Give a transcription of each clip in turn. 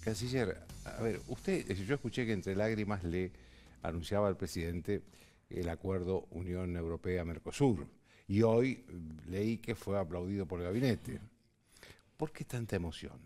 Canciller, a ver, usted, yo escuché que entre lágrimas le anunciaba al presidente el acuerdo Unión Europea-Mercosur y hoy leí que fue aplaudido por el gabinete. ¿Por qué tanta emoción?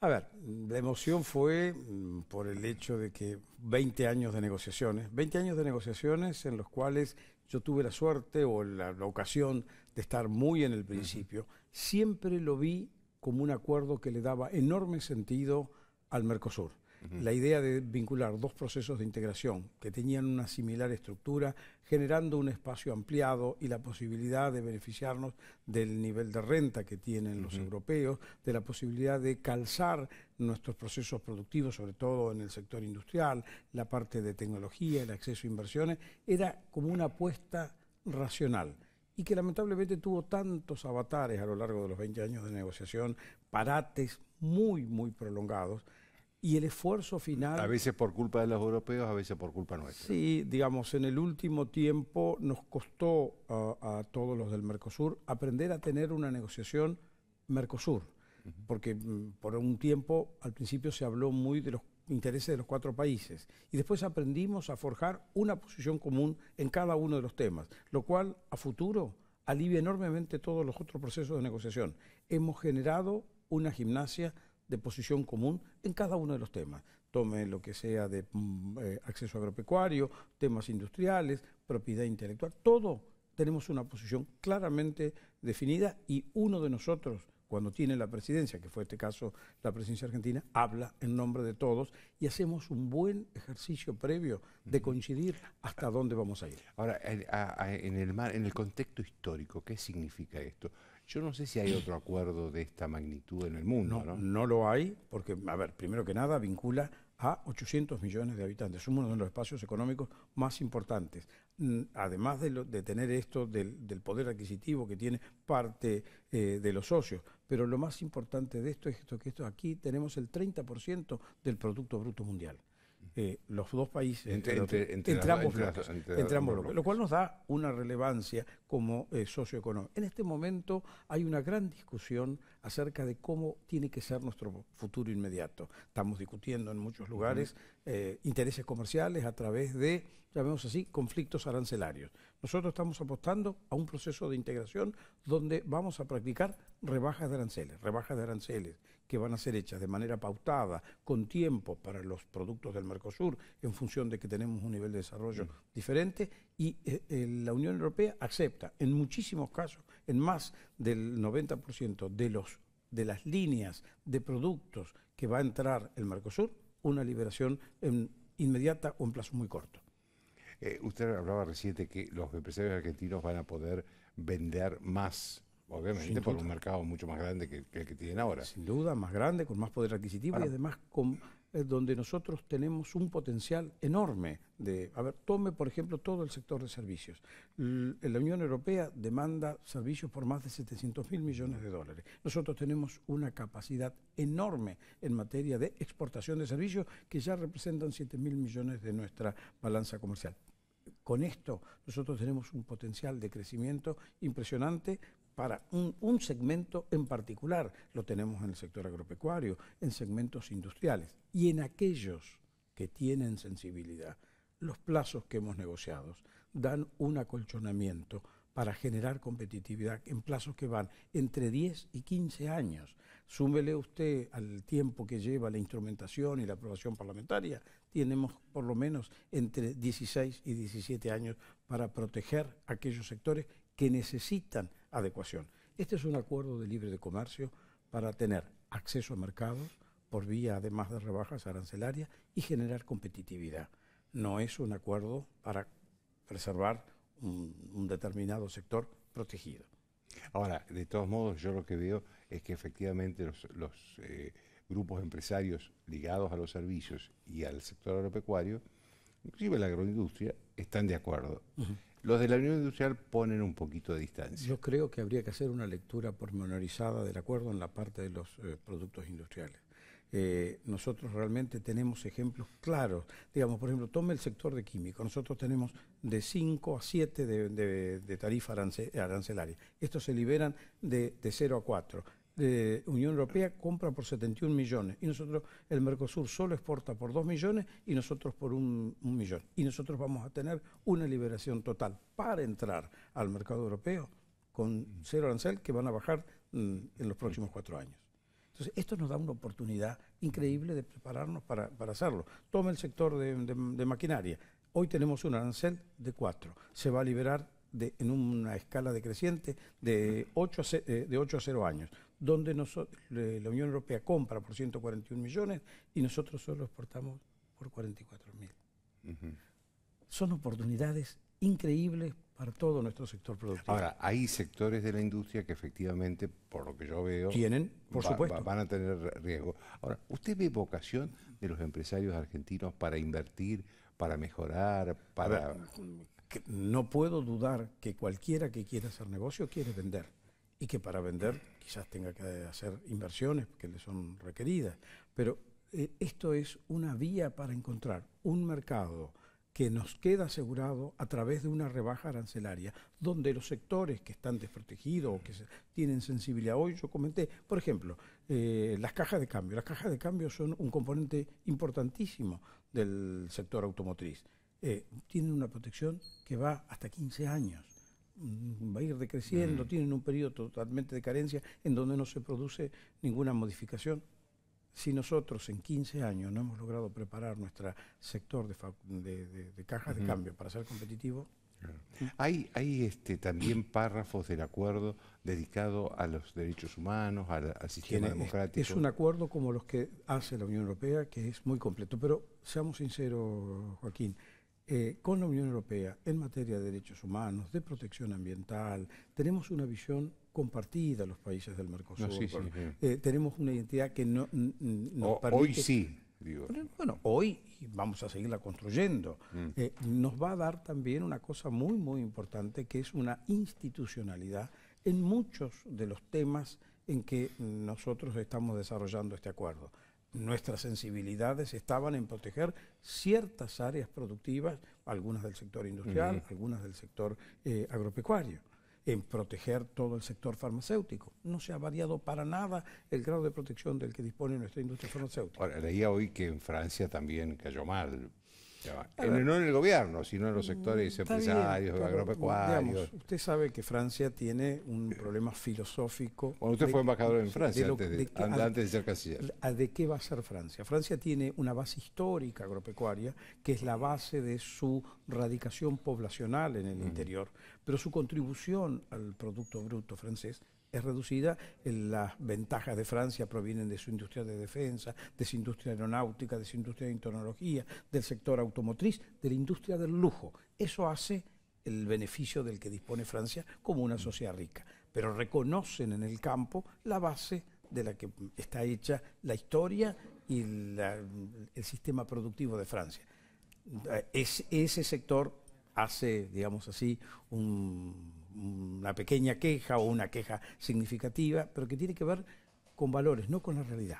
A ver, la emoción fue mm, por el hecho de que 20 años de negociaciones, 20 años de negociaciones en los cuales yo tuve la suerte o la, ocasión de estar muy en el principio, siempre lo vi como un acuerdo que le daba enorme sentido al Mercosur. La idea de vincular dos procesos de integración que tenían una similar estructura, generando un espacio ampliado y la posibilidad de beneficiarnos del nivel de renta que tienen los europeos, de la posibilidad de calzar nuestros procesos productivos, sobre todo en el sector industrial, la parte de tecnología, el acceso a inversiones, era como una apuesta racional y que lamentablemente tuvo tantos avatares a lo largo de los 20 años de negociación, parates muy, muy prolongados, y el esfuerzo final... A veces por culpa de los europeos, a veces por culpa nuestra. Sí, digamos, en el último tiempo nos costó a todos los del Mercosur aprender a tener una negociación Mercosur, porque mm, por un tiempo al principio se habló muy de los intereses de los cuatro países. Y después aprendimos a forjar una posición común en cada uno de los temas, lo cual a futuro alivia enormemente todos los otros procesos de negociación. Hemos generado una gimnasia de posición común en cada uno de los temas. Tome lo que sea de mm, eh, acceso agropecuario, temas industriales, propiedad intelectual, todo tenemos una posición claramente definida y uno de nosotros cuando tiene la presidencia, que fue este caso la presidencia argentina, habla en nombre de todos y hacemos un buen ejercicio previo de coincidir hasta dónde vamos a ir. Ahora, en el, contexto histórico, ¿qué significa esto? Yo no sé si hay otro acuerdo de esta magnitud en el mundo. no, no lo hay, porque, a ver, primero que nada, vincula a 800 millones de habitantes. Somos uno de los espacios económicos más importantes. Mm, además de, tener esto del, poder adquisitivo que tiene parte eh, de los socios. Pero lo más importante de esto es esto, que esto, aquí tenemos el 30% del Producto Bruto Mundial. Eh, los dos países, entre, ambos lo cual nos da una relevancia como eh, socioeconómico En este momento hay una gran discusión acerca de cómo tiene que ser nuestro futuro inmediato. Estamos discutiendo en muchos lugares eh, intereses comerciales a través de llamemos así, conflictos arancelarios. Nosotros estamos apostando a un proceso de integración donde vamos a practicar rebajas de aranceles, rebajas de aranceles que van a ser hechas de manera pautada, con tiempo para los productos del Mercosur, en función de que tenemos un nivel de desarrollo mm. diferente, y eh, eh, la Unión Europea acepta, en muchísimos casos, en más del 90% de, los, de las líneas de productos que va a entrar el Mercosur, una liberación inmediata o en plazo muy corto. Eh, usted hablaba reciente que los empresarios argentinos van a poder vender más, obviamente, por un mercado mucho más grande que, el que tienen ahora. Sin duda, más grande, con más poder adquisitivo y además eh, donde nosotros tenemos un potencial enorme de... A ver, tome, por ejemplo, todo el sector de servicios. la Unión Europea demanda servicios por más de 700 mil millones de dólares. Nosotros tenemos una capacidad enorme en materia de exportación de servicios que ya representan 7 mil millones de nuestra balanza comercial con esto nosotros tenemos un potencial de crecimiento impresionante para un, segmento en particular. Lo tenemos en el sector agropecuario, en segmentos industriales y en aquellos que tienen sensibilidad. Los plazos que hemos negociado dan un acolchonamiento para generar competitividad en plazos que van entre 10 y 15 años. Súmele usted al tiempo que lleva la instrumentación y la aprobación parlamentaria, tenemos por lo menos entre 16 y 17 años para proteger aquellos sectores que necesitan adecuación. Este es un acuerdo de libre de comercio para tener acceso a mercados por vía además de rebajas arancelarias y generar competitividad. No es un acuerdo para preservar un, determinado sector protegido. Ahora, de todos modos, yo lo que veo es que efectivamente los, eh, grupos empresarios ligados a los servicios y al sector agropecuario, inclusive la agroindustria, están de acuerdo. Los de la Unión Industrial ponen un poquito de distancia. Yo creo que habría que hacer una lectura pormenorizada del acuerdo en la parte de los eh, productos industriales. Eh, nosotros realmente tenemos ejemplos claros. Digamos, por ejemplo, tome el sector de químico. Nosotros tenemos de 5 a 7 de, tarifa arancelaria. Estos se liberan de, de 0 a 4. Eh, Unión Europea compra por 71 millones y nosotros, el Mercosur solo exporta por 2 millones y nosotros por un, millón. Y nosotros vamos a tener una liberación total para entrar al mercado europeo con cero arancel que van a bajar mm, en los próximos cuatro años. Entonces, esto nos da una oportunidad increíble de prepararnos para, hacerlo. Toma el sector de, maquinaria. Hoy tenemos un arancel de cuatro. Se va a liberar en una escala decreciente de 8 a, eh, de años, donde nosotros, la Unión Europea compra por 141 millones y nosotros solo exportamos por 44 mil. Son oportunidades increíbles para todo nuestro sector productivo. Ahora, hay sectores de la industria que efectivamente, por lo que yo veo, tienen, por supuesto, van a tener riesgo. Ahora, ¿usted ve vocación de los empresarios argentinos para invertir, para mejorar, para no puedo dudar que cualquiera que quiera hacer negocio quiere vender y que para vender quizás tenga que hacer inversiones que le son requeridas, pero eh, esto es una vía para encontrar un mercado que nos queda asegurado a través de una rebaja arancelaria, donde los sectores que están desprotegidos o que tienen sensibilidad, hoy yo comenté, por ejemplo, eh, las cajas de cambio. Las cajas de cambio son un componente importantísimo del sector automotriz. Eh, tienen una protección que va hasta 15 años mm, va a ir decreciendo, mm. tienen un periodo totalmente de carencia en donde no se produce ninguna modificación si nosotros en 15 años no hemos logrado preparar nuestro sector de, de, cajas de cambio para ser competitivo, hay, este, también párrafos del acuerdo dedicado a los derechos humanos, al, sistema eh, democrático. Es, es un acuerdo como los que hace la Unión Europea, que es muy completo. Pero seamos sinceros, Joaquín, eh, con la Unión Europea en materia de derechos humanos, de protección ambiental, tenemos una visión compartida los países del Mercosur. Eh, tenemos una identidad que no, Hoy sí. Bueno, hoy vamos a seguirla construyendo. Mm. Eh, nos va a dar también una cosa muy, muy importante, que es una institucionalidad en muchos de los temas en que nosotros estamos desarrollando este acuerdo nuestras sensibilidades estaban en proteger ciertas áreas productivas, algunas del sector industrial, algunas del sector eh, agropecuario, en proteger todo el sector farmacéutico. No se ha variado para nada el grado de protección del que dispone nuestra industria farmacéutica. Ahora, leía hoy que en Francia también cayó mal no en el gobierno, sino en los mm, sectores empresariales empresarios, agropecuarios. usted sabe que Francia tiene un eh. problema filosófico. Bueno, usted fue embajador en Francia de antes, de, antes de ser ¿De qué va a ser Francia? Francia tiene una base histórica agropecuaria, que es la base de su radicación poblacional en el mm. interior, pero su contribución al Producto Bruto francés es reducida, eh, las ventajas de Francia provienen de su industria de defensa, de su industria aeronáutica, de su industria de tecnología, del sector automotriz, de la industria del lujo. Eso hace el beneficio del que dispone Francia como una sociedad rica, pero reconocen en el campo la base de la que está hecha la historia y el sistema productivo de Francia. Eh, es, ese sector hace, digamos así, un una pequeña queja o una queja significativa, pero que tiene que ver con valores, no con la realidad.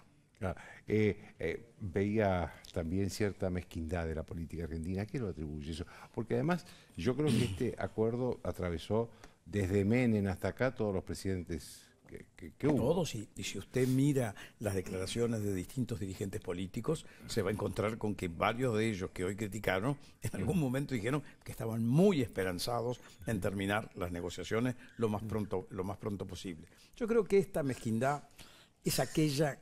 Eh, eh, veía también cierta mezquindad de la política argentina. ¿A qué lo atribuye eso? Porque además yo creo que este acuerdo atravesó desde Menem hasta acá todos los presidentes que, Todos, y, y, si usted mira las declaraciones de distintos dirigentes políticos, se va a encontrar con que varios de ellos que hoy criticaron, en algún momento dijeron que estaban muy esperanzados en terminar las negociaciones lo más pronto, lo más pronto posible. Yo creo que esta mezquindad es aquella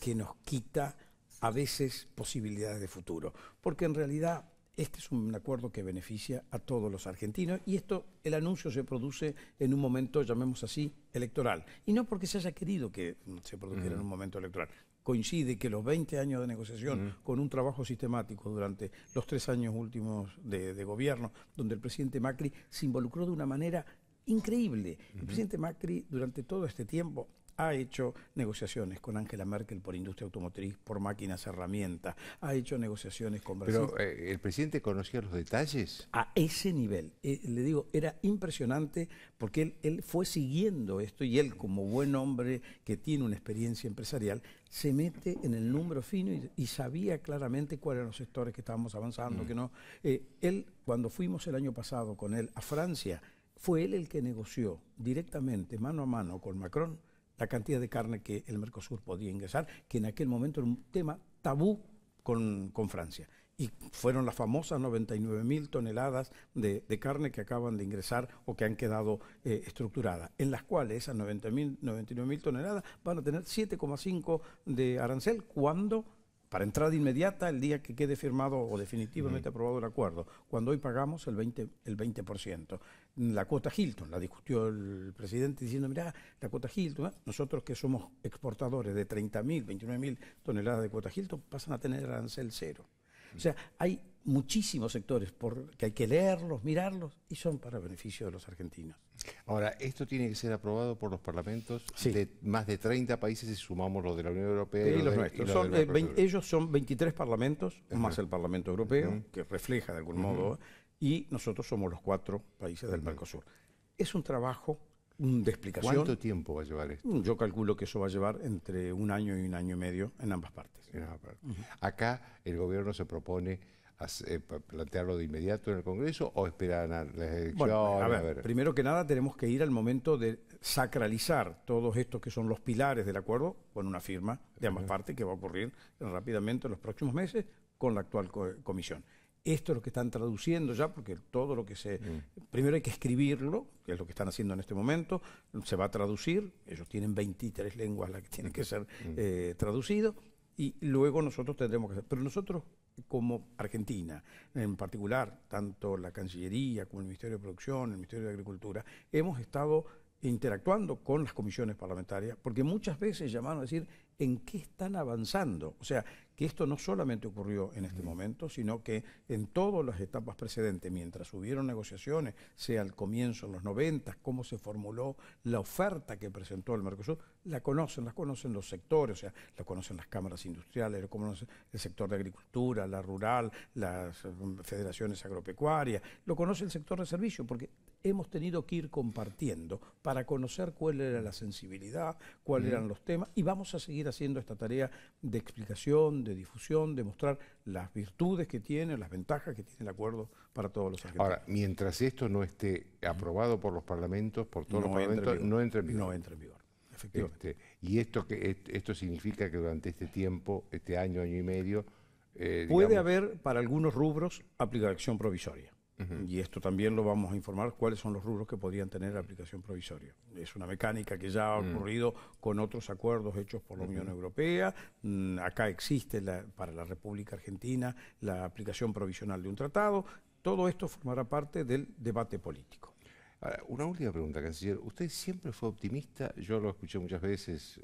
que nos quita a veces posibilidades de futuro, porque en realidad este es un acuerdo que beneficia a todos los argentinos y esto, el anuncio se produce en un momento, llamemos así, electoral. Y no porque se haya querido que mm, se produjera en un momento electoral. Coincide que los 20 años de negociación, con un trabajo sistemático durante los tres años últimos de, gobierno, donde el presidente Macri se involucró de una manera increíble. El presidente Macri, durante todo este tiempo, ha hecho negociaciones con Angela Merkel por industria automotriz, por máquinas, herramientas, ha hecho negociaciones con Brasil. Pero eh, el presidente conocía los detalles. A ese nivel, eh, le digo, era impresionante porque él, fue siguiendo esto y él, como buen hombre que tiene una experiencia empresarial, se mete en el número fino y, sabía claramente cuáles eran los sectores que estábamos avanzando, mm. que no. Eh, él, cuando fuimos el año pasado con él a Francia, fue él el que negoció directamente, mano a mano, con Macron la cantidad de carne que el Mercosur podía ingresar, que en aquel momento era un tema tabú con, Francia. Y fueron las famosas 99.000 toneladas de, carne que acaban de ingresar o que han quedado eh, estructuradas, en las cuales esas 99.000 toneladas van a tener 7,5 de arancel cuando para entrada inmediata el día que quede firmado o definitivamente aprobado el acuerdo, cuando hoy pagamos el 20%. El 20% la cuota Hilton, la discutió el presidente diciendo, mira, la cuota Hilton, ¿eh? nosotros que somos exportadores de 30.000, 29.000 toneladas de cuota Hilton, pasan a tener arancel cero. O sea, hay muchísimos sectores que hay que leerlos, mirarlos, y son para beneficio de los argentinos. Ahora, esto tiene que ser aprobado por los parlamentos de más de 30 países si sumamos los de la Unión Europea. Y, los, nuestros. Eh, ellos son 23 parlamentos, más el Parlamento Europeo, que refleja de algún modo y nosotros somos los cuatro países del Mercosur. Es un trabajo de explicación. ¿Cuánto tiempo va a llevar esto? Mm, yo calculo que eso va a llevar entre un año y un año y medio en ambas partes. Acá el gobierno se propone eh, plantearlo de inmediato en el Congreso o esperar a las elecciones. primero que nada tenemos que ir al momento de sacralizar todos estos que son los pilares del acuerdo con una firma de ambas partes que va a ocurrir rápidamente en los próximos meses con la actual comisión esto es lo que están traduciendo ya, porque todo lo que se... Mm. Primero hay que escribirlo, que es lo que están haciendo en este momento, se va a traducir, ellos tienen 23 lenguas las que tienen que ser mm. eh, traducidos y luego nosotros tendremos que hacer... Pero nosotros como Argentina, en particular, tanto la Cancillería como el Ministerio de Producción, el Ministerio de Agricultura, hemos estado interactuando con las comisiones parlamentarias, porque muchas veces llamaron a decir en qué están avanzando. O sea, que esto no solamente ocurrió en este momento, sino que en todas las etapas precedentes, mientras hubieron negociaciones, sea al comienzo en los 90, cómo se formuló la oferta que presentó el Mercosur, la conocen, la conocen los sectores, o sea, la conocen las cámaras industriales, la conocen el sector de agricultura, la rural, las mm, federaciones agropecuarias, lo conoce el sector de servicio, porque hemos tenido que ir compartiendo para conocer cuál era la sensibilidad, cuáles eran los temas, y vamos a seguir haciendo esta tarea de explicación, de difusión, de mostrar las virtudes que tiene, las ventajas que tiene el acuerdo para todos los argentinos. Ahora, mientras esto no esté aprobado por los parlamentos, por todos los parlamentos, no entra en vigor. No entra en vigor. Efectivamente. Este, y esto que esto significa que durante este tiempo, este año, año y medio, eh, puede haber para algunos rubros aplicación provisoria. Y esto también lo vamos a informar cuáles son los rubros que podrían tener aplicación provisoria. Es una mecánica que ya ha mm. ocurrido con otros acuerdos hechos por la Unión Europea. Mm, acá existe para la República Argentina la aplicación provisional de un tratado. Todo esto formará parte del debate político. una última pregunta, canciller. Usted siempre fue optimista. Yo lo escuché muchas veces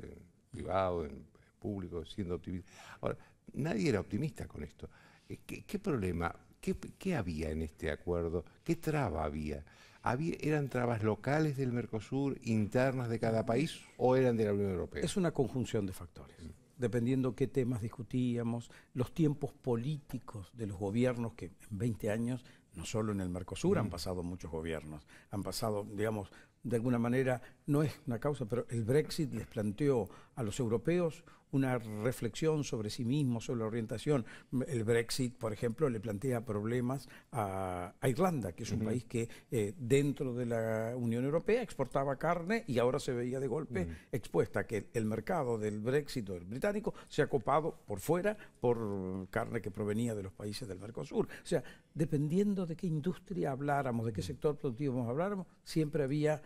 privado, en público, siendo optimista. Ahora, nadie era optimista con esto. Eh, qué problema? ¿Qué, había en este acuerdo? ¿Qué traba había? había? ¿Eran trabas locales del Mercosur, internas de cada país o eran de la Unión Europea? Es una conjunción de factores, dependiendo qué temas discutíamos, los tiempos políticos de los gobiernos que en 20 años, no solo en el Mercosur, han mm. pasado muchos gobiernos, han pasado, digamos, de alguna manera, no es una causa, pero el Brexit les planteó a los europeos una reflexión sobre sí mismo, sobre la orientación. El Brexit, por ejemplo, le plantea problemas a, Irlanda, que es un país que eh, dentro de la Unión Europea exportaba carne y ahora se veía de golpe expuesta, que el mercado del Brexit o del británico se ha copado por fuera por carne que provenía de los países del Mercosur. O sea, dependiendo de qué industria habláramos, de qué sector productivo habláramos, siempre había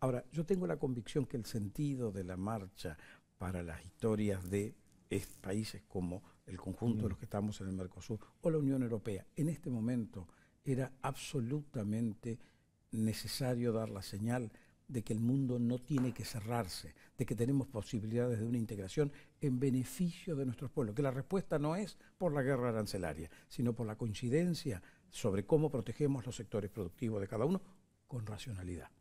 Ahora, yo tengo la convicción que el sentido de la marcha para las historias de países como el conjunto de mm. los que estamos en el Mercosur o la Unión Europea. En este momento era absolutamente necesario dar la señal de que el mundo no tiene que cerrarse, de que tenemos posibilidades de una integración en beneficio de nuestros pueblos, que la respuesta no es por la guerra arancelaria, sino por la coincidencia sobre cómo protegemos los sectores productivos de cada uno con racionalidad.